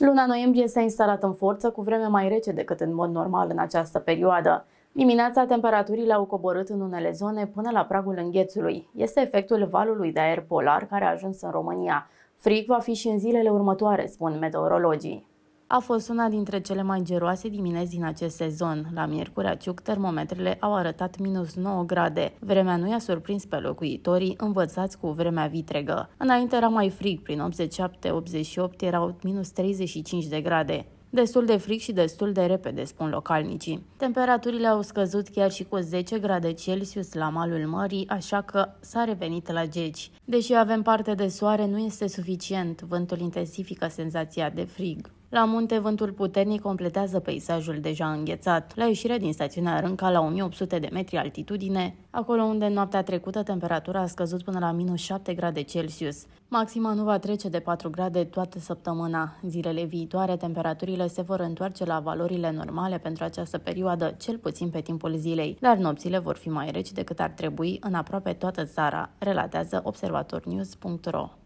Luna noiembrie s-a instalat în forță cu vreme mai rece decât în mod normal în această perioadă. Dimineața, temperaturile au coborât în unele zone până la pragul înghețului. Este efectul valului de aer polar care a ajuns în România. Frig va fi și în zilele următoare, spun meteorologii a fost una dintre cele mai geroase dimineți din acest sezon. La Miercurea Ciuc, termometrele au arătat minus 9 grade. Vremea nu i-a surprins pe locuitorii învățați cu vremea vitregă. Înainte era mai frig, prin 87-88 erau minus 35 de grade. Destul de fric și destul de repede, spun localnicii. Temperaturile au scăzut chiar și cu 10 grade Celsius la malul mării, așa că s-a revenit la geci. Deși avem parte de soare, nu este suficient, vântul intensifică senzația de frig. La munte, vântul puternic completează peisajul deja înghețat. La ieșire din stațiunea Rânca, la 1800 de metri altitudine, acolo unde noaptea trecută temperatura a scăzut până la minus 7 grade Celsius. Maxima nu va trece de 4 grade toată săptămâna. Zilele viitoare, temperaturile se vor întoarce la valorile normale pentru această perioadă, cel puțin pe timpul zilei, dar nopțile vor fi mai reci decât ar trebui în aproape toată țara, relatează observatornews.ro.